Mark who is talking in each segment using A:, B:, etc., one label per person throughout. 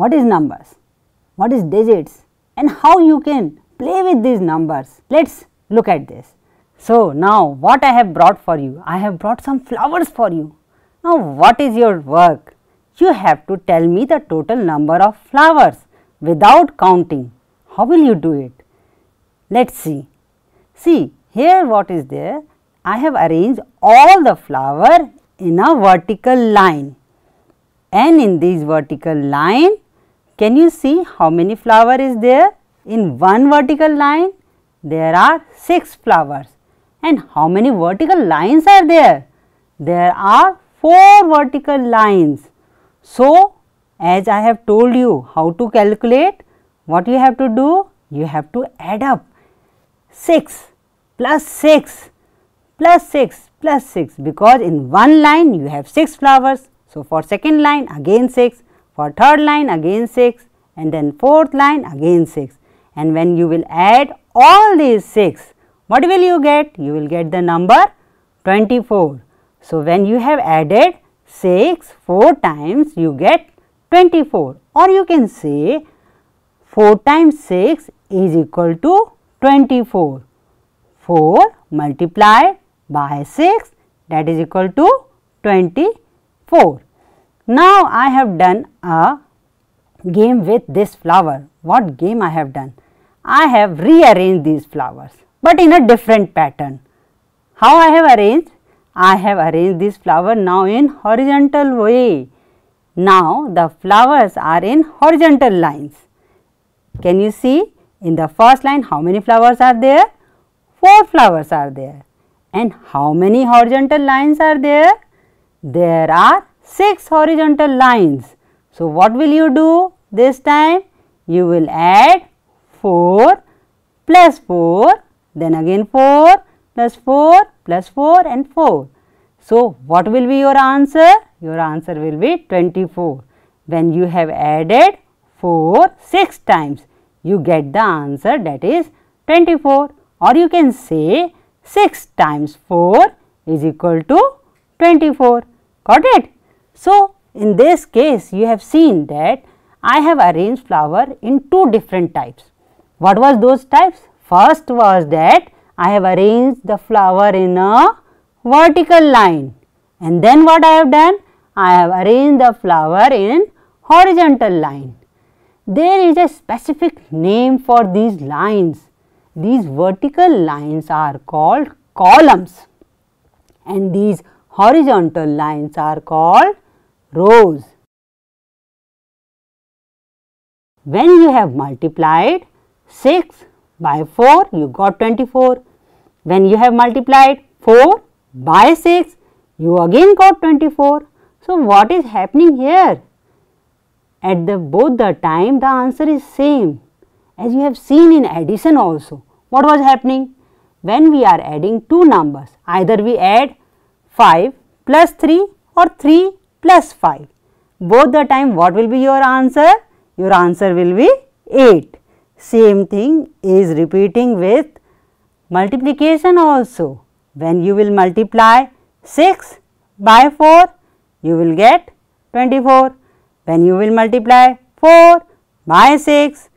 A: what is numbers, what is digits and how you can play with these numbers. Let us look at this. So, now what I have brought for you? I have brought some flowers for you. Now, what is your work? You have to tell me the total number of flowers without counting. How will you do it? Let us see. See, here what is there? I have arranged all the flower in a vertical line and in this vertical line can you see how many flower is there? In one vertical line, there are 6 flowers. And how many vertical lines are there? There are 4 vertical lines. So, as I have told you how to calculate, what you have to do? You have to add up 6 plus 6 plus 6 plus 6 because in one line you have 6 flowers. So, for second line again 6 for third line again 6 and then fourth line again 6 and when you will add all these 6, what will you get? You will get the number 24. So, when you have added 6 4 times you get 24 or you can say 4 times 6 is equal to 24. 4 multiplied by 6 that is equal to 24. Now, I have done a game with this flower. What game I have done? I have rearranged these flowers, but in a different pattern. How I have arranged? I have arranged this flower now in horizontal way. Now, the flowers are in horizontal lines. Can you see in the first line how many flowers are there? 4 flowers are there. And how many horizontal lines are there? There are 6 horizontal lines. So, what will you do this time? You will add 4 plus 4 then again 4 plus 4 plus 4 and 4. So, what will be your answer? Your answer will be 24. When you have added 4 6 times you get the answer that is 24 or you can say 6 times 4 is equal to 24. Got it? So, in this case you have seen that I have arranged flower in two different types. What was those types? First was that I have arranged the flower in a vertical line and then what I have done? I have arranged the flower in horizontal line. There is a specific name for these lines. These vertical lines are called columns and these horizontal lines are called rows. When you have multiplied 6 by 4, you got 24. When you have multiplied 4 by 6, you again got 24. So, what is happening here? At the both the time, the answer is same. As you have seen in addition also, what was happening? When we are adding two numbers, either we add 5 plus 3 or 3 plus 5. Both the time what will be your answer? Your answer will be 8. Same thing is repeating with multiplication also. When you will multiply 6 by 4, you will get 24. When you will multiply 4 by 6,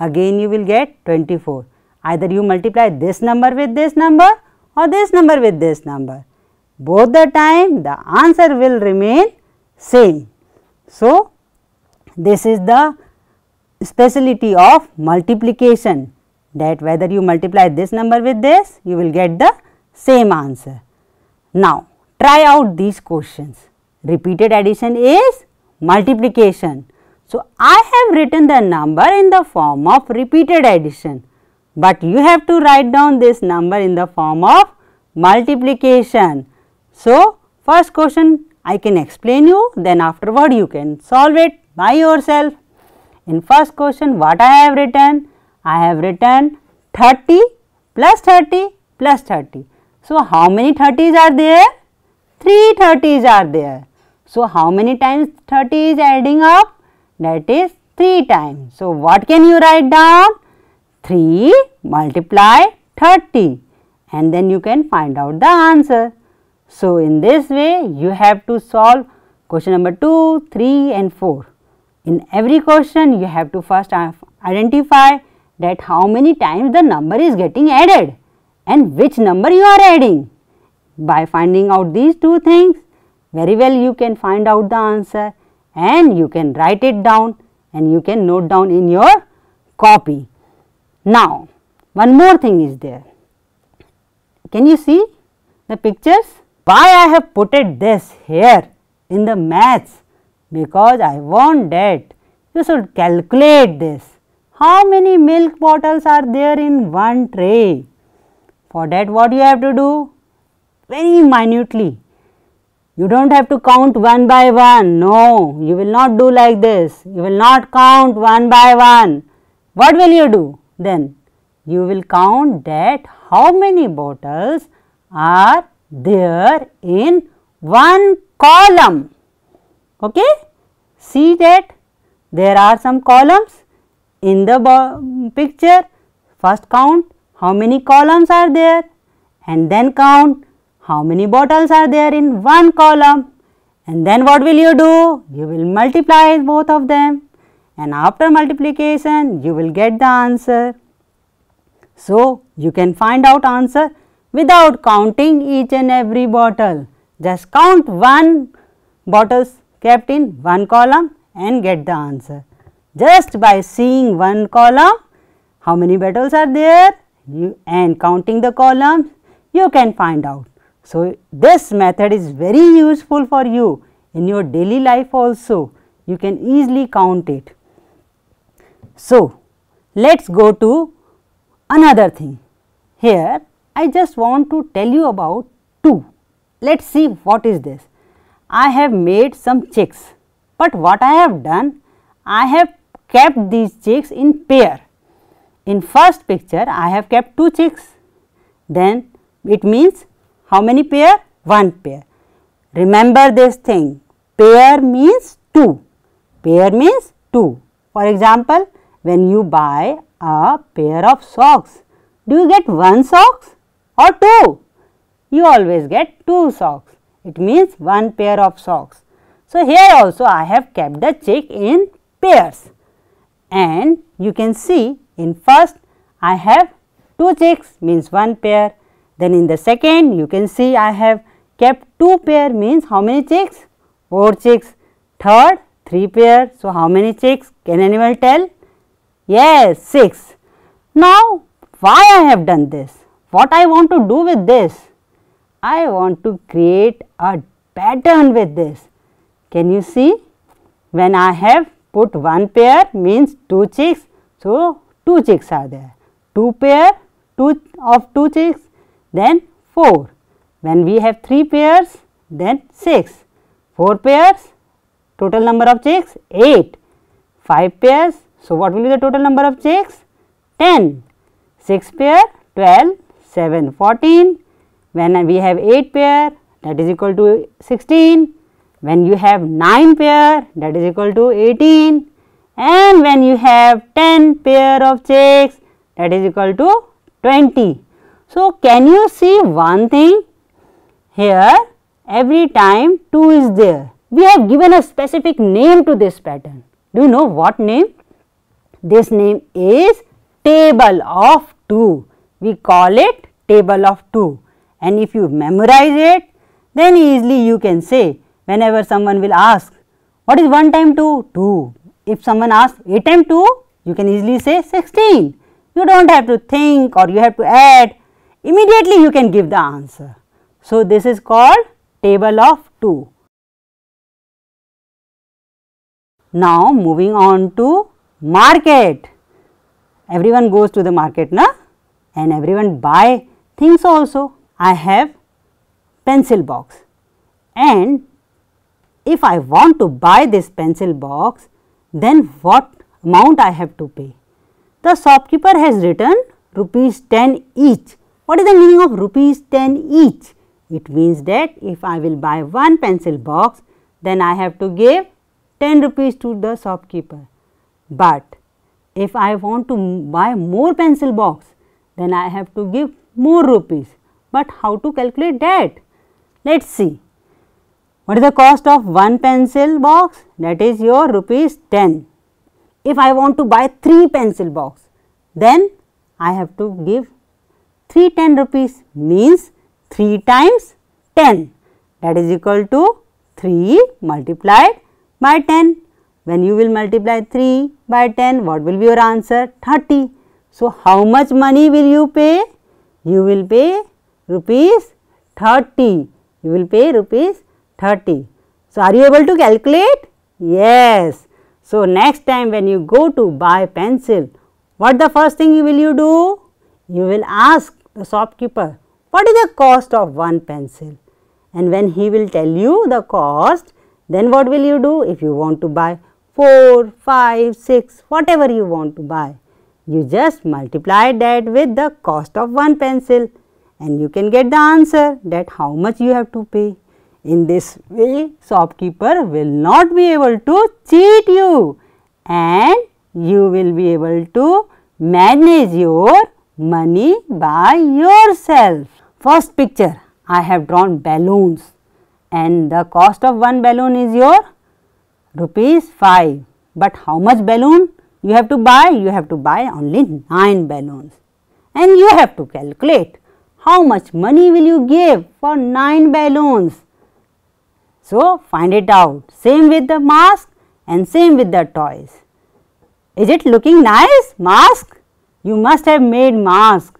A: again you will get 24. Either you multiply this number with this number or this number with this number. Both the time the answer will remain same. So, this is the speciality of multiplication that whether you multiply this number with this you will get the same answer. Now, try out these questions. Repeated addition is multiplication. So, I have written the number in the form of repeated addition, but you have to write down this number in the form of multiplication. So, first question I can explain you then afterward you can solve it by yourself. In first question what I have written? I have written 30 plus 30 plus 30. So, how many 30s are there? 3 30s are there. So, how many times 30 is adding up? That is 3 times. So, what can you write down? 3 multiply 30 and then you can find out the answer. So, in this way you have to solve question number 2, 3 and 4. In every question you have to first identify that how many times the number is getting added and which number you are adding. By finding out these two things very well you can find out the answer and you can write it down and you can note down in your copy. Now, one more thing is there. Can you see the pictures? Why I have put it this here in the maths? Because I want that you should calculate this. How many milk bottles are there in one tray? For that what you have to do? Very minutely. You do not have to count one by one. No, you will not do like this. You will not count one by one. What will you do then? You will count that how many bottles are there in one column. Okay? See that there are some columns in the picture. First count how many columns are there and then count how many bottles are there in one column and then what will you do? You will multiply both of them and after multiplication you will get the answer. So, you can find out answer without counting each and every bottle. Just count 1 bottles kept in one column and get the answer. Just by seeing one column, how many bottles are there you, and counting the columns, you can find out. So, this method is very useful for you in your daily life also, you can easily count it. So, let us go to another thing. Here I just want to tell you about 2. Let us see what is this. I have made some chicks, but what I have done, I have kept these chicks in pair. In first picture, I have kept 2 chicks, then it means how many pair? 1 pair. Remember this thing, pair means 2, pair means 2. For example, when you buy a pair of socks, do you get one socks? or 2. You always get 2 socks. It means 1 pair of socks. So, here also I have kept the check in pairs and you can see in first I have 2 checks means 1 pair. Then in the second you can see I have kept 2 pair means how many checks? 4 checks. Third 3 pair. So, how many checks can anyone tell? Yes, 6. Now, why I have done this? what I want to do with this? I want to create a pattern with this. Can you see? When I have put one pair means two chicks, so two chicks are there. Two pair two of two chicks, then four. When we have three pairs, then six. Four pairs, total number of chicks eight. Five pairs, so what will be the total number of chicks? Ten. Six pair, twelve. 7, 14. When we have 8 pair that is equal to 16. When you have 9 pair that is equal to 18. And when you have 10 pair of checks, that is equal to 20. So, can you see one thing here every time 2 is there. We have given a specific name to this pattern. Do you know what name? This name is table of 2 we call it table of 2 and if you memorize it then easily you can say whenever someone will ask what is 1 time 2? 2. If someone asks 8 time 2 you can easily say 16. You do not have to think or you have to add immediately you can give the answer. So, this is called table of 2. Now, moving on to market. Everyone goes to the market, na? and everyone buy things also. I have pencil box and if I want to buy this pencil box then what amount I have to pay? The shopkeeper has written rupees 10 each. What is the meaning of rupees 10 each? It means that if I will buy one pencil box then I have to give 10 rupees to the shopkeeper. But if I want to buy more pencil box then I have to give more rupees. But how to calculate that? Let us see. What is the cost of one pencil box? That is your rupees 10. If I want to buy 3 pencil box, then I have to give 3 10 rupees means 3 times 10 that is equal to 3 multiplied by 10. When you will multiply 3 by 10, what will be your answer? 30. So, how much money will you pay? You will pay rupees 30. You will pay rupees 30. So, are you able to calculate? Yes. So, next time when you go to buy pencil, what the first thing you will you do? You will ask the shopkeeper, what is the cost of one pencil? And when he will tell you the cost, then what will you do if you want to buy 4, 5, 6, whatever you want to buy? You just multiply that with the cost of one pencil and you can get the answer that how much you have to pay. In this way, shopkeeper will not be able to cheat you and you will be able to manage your money by yourself. First picture, I have drawn balloons and the cost of one balloon is your rupees 5. But how much balloon? you have to buy, you have to buy only 9 balloons and you have to calculate how much money will you give for 9 balloons. So, find it out same with the mask and same with the toys. Is it looking nice mask? You must have made mask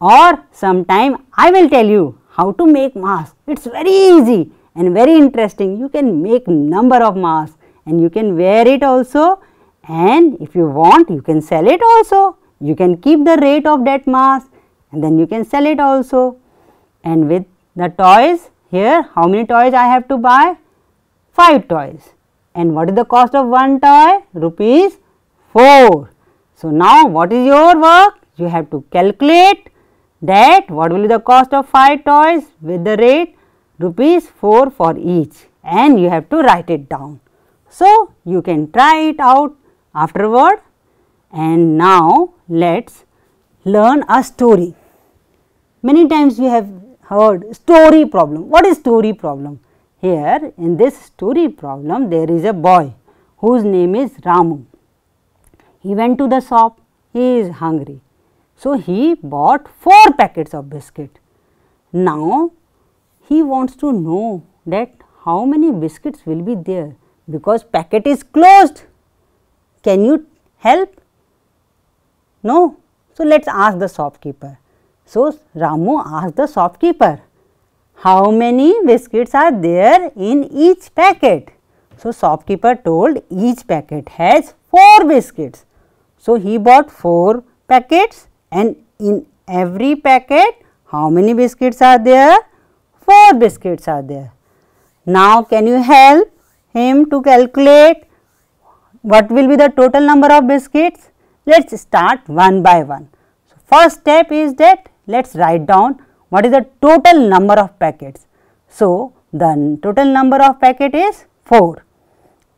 A: or sometime I will tell you how to make mask. It is very easy and very interesting. You can make number of masks and you can wear it also and if you want you can sell it also. You can keep the rate of that mass and then you can sell it also. And with the toys here how many toys I have to buy? 5 toys and what is the cost of one toy? Rupees 4. So, now what is your work? You have to calculate that what will be the cost of 5 toys with the rate rupees 4 for each and you have to write it down. So, you can try it out afterward and now let us learn a story. Many times we have heard story problem. What is story problem? Here in this story problem there is a boy whose name is Ramu. He went to the shop, he is hungry. So, he bought 4 packets of biscuit. Now, he wants to know that how many biscuits will be there because packet is closed. Can you help? No. So, let us ask the shopkeeper. So, Ramu asked the shopkeeper, how many biscuits are there in each packet? So, shopkeeper told each packet has 4 biscuits. So, he bought 4 packets and in every packet how many biscuits are there? 4 biscuits are there. Now, can you help him to calculate what will be the total number of biscuits? Let us start one by one. So, first step is that let us write down what is the total number of packets. So, the total number of packet is 4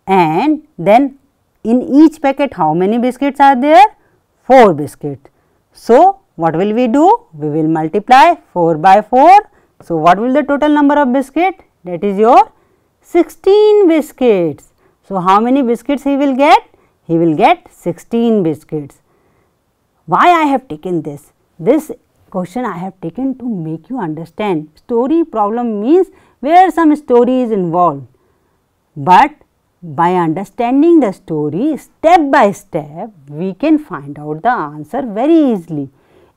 A: and then in each packet how many biscuits are there? 4 biscuits. So, what will we do? We will multiply 4 by 4. So, what will the total number of biscuit? That is your 16 biscuits. So, how many biscuits he will get? He will get 16 biscuits. Why I have taken this? This question I have taken to make you understand. Story problem means where some story is involved, but by understanding the story step by step we can find out the answer very easily.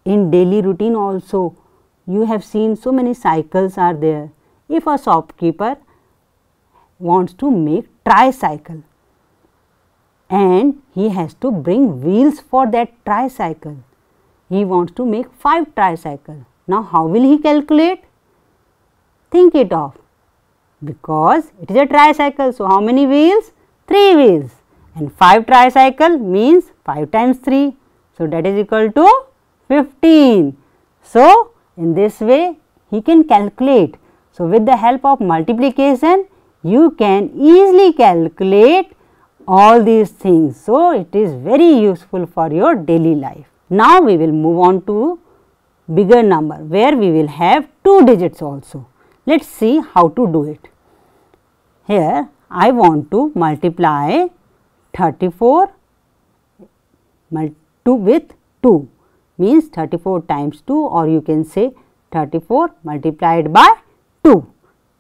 A: In daily routine also you have seen so many cycles are there. If a shopkeeper wants to make tricycle and he has to bring wheels for that tricycle. He wants to make 5 tricycle. Now how will he calculate? Think it off because it is a tricycle. So how many wheels? 3 wheels and 5 tricycle means 5 times 3. So that is equal to 15. So in this way he can calculate. So with the help of multiplication you can easily calculate all these things. So, it is very useful for your daily life. Now, we will move on to bigger number where we will have two digits also. Let us see how to do it. Here I want to multiply 34 2 with 2 means 34 times 2 or you can say 34 multiplied by 2.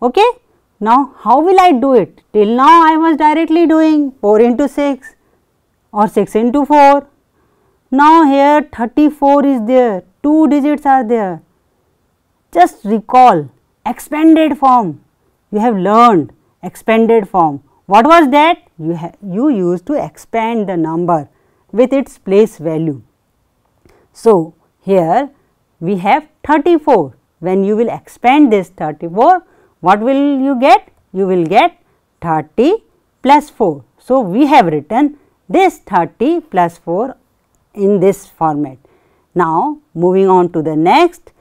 A: Okay? Now, how will I do it? Till now I was directly doing 4 into 6 or 6 into 4. Now, here 34 is there, 2 digits are there. Just recall expanded form. You have learned expanded form. What was that? You, you used to expand the number with its place value. So, here we have 34. When you will expand this 34, what will you get? You will get 30 plus 4. So, we have written this 30 plus 4 in this format. Now, moving on to the next,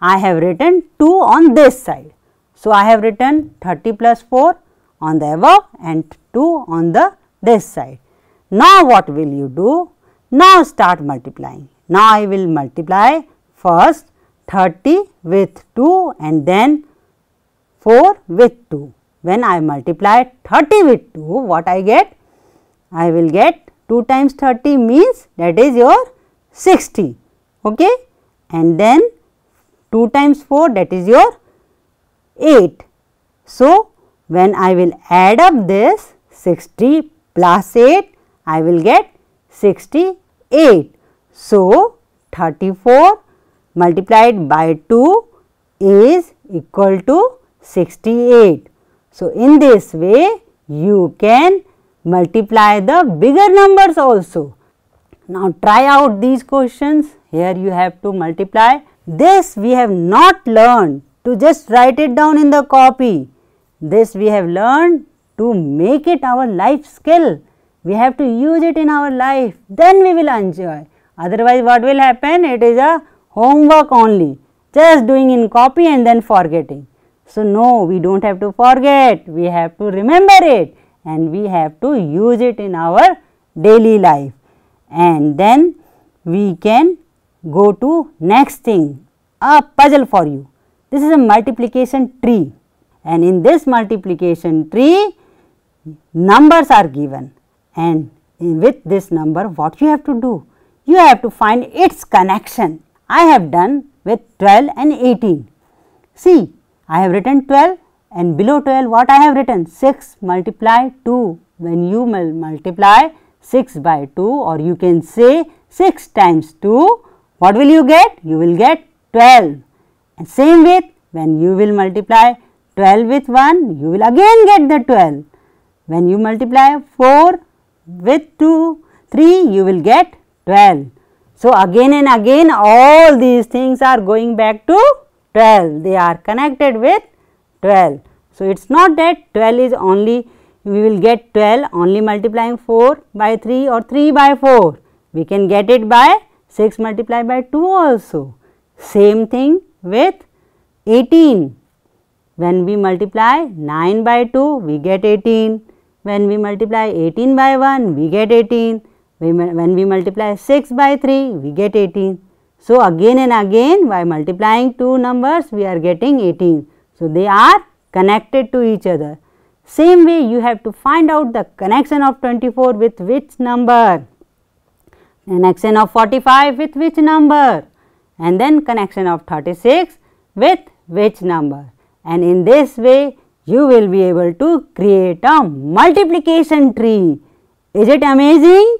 A: I have written 2 on this side. So, I have written 30 plus 4 on the above and 2 on the this side. Now, what will you do? Now, start multiplying. Now, I will multiply first 30 with 2 and then 4 with 2. When I multiply 30 with 2, what I get? I will get 2 times 30 means that is your 60 okay? and then 2 times 4 that is your 8. So, when I will add up this 60 plus 8, I will get 68. So, 34 multiplied by 2 is equal to 68. So, in this way you can multiply the bigger numbers also. Now, try out these questions. Here you have to multiply. This we have not learned to just write it down in the copy. This we have learned to make it our life skill. We have to use it in our life. Then we will enjoy. Otherwise, what will happen? It is a homework only. Just doing in copy and then forgetting. So, no, we do not have to forget, we have to remember it and we have to use it in our daily life. And then we can go to next thing, a puzzle for you. This is a multiplication tree and in this multiplication tree, numbers are given and with this number what you have to do? You have to find its connection. I have done with 12 and 18. See, I have written 12 and below 12 what I have written 6 multiply 2 when you multiply 6 by 2 or you can say 6 times 2 what will you get you will get 12 and same with when you will multiply 12 with 1 you will again get the 12 when you multiply 4 with 2 3 you will get 12 so again and again all these things are going back to 12 they are connected with 12. So, it is not that 12 is only we will get 12 only multiplying 4 by 3 or 3 by 4 we can get it by 6 multiplied by 2 also. Same thing with 18 when we multiply 9 by 2 we get 18 when we multiply 18 by 1 we get 18 when we multiply 6 by 3 we get 18 so, again and again by multiplying two numbers we are getting 18. So, they are connected to each other. Same way you have to find out the connection of 24 with which number, connection of 45 with which number and then connection of 36 with which number and in this way you will be able to create a multiplication tree. Is it amazing?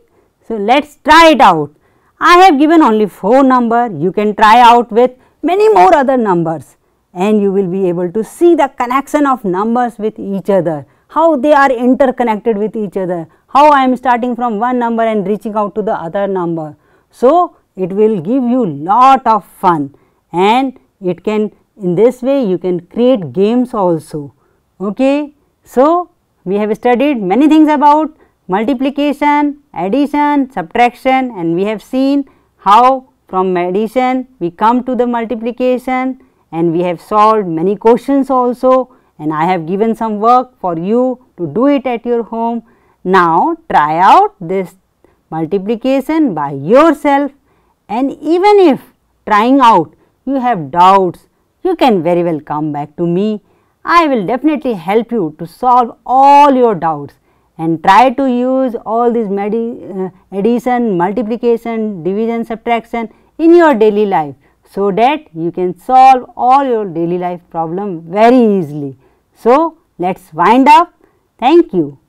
A: So, let us try it out. I have given only 4 number, you can try out with many more other numbers and you will be able to see the connection of numbers with each other, how they are interconnected with each other, how I am starting from one number and reaching out to the other number. So, it will give you lot of fun and it can in this way you can create games also. Okay? So, we have studied many things about multiplication, addition, subtraction and we have seen how from addition we come to the multiplication and we have solved many questions also and I have given some work for you to do it at your home. Now, try out this multiplication by yourself and even if trying out you have doubts, you can very well come back to me. I will definitely help you to solve all your doubts and try to use all these uh, addition, multiplication, division, subtraction in your daily life. So, that you can solve all your daily life problem very easily. So, let us wind up. Thank you.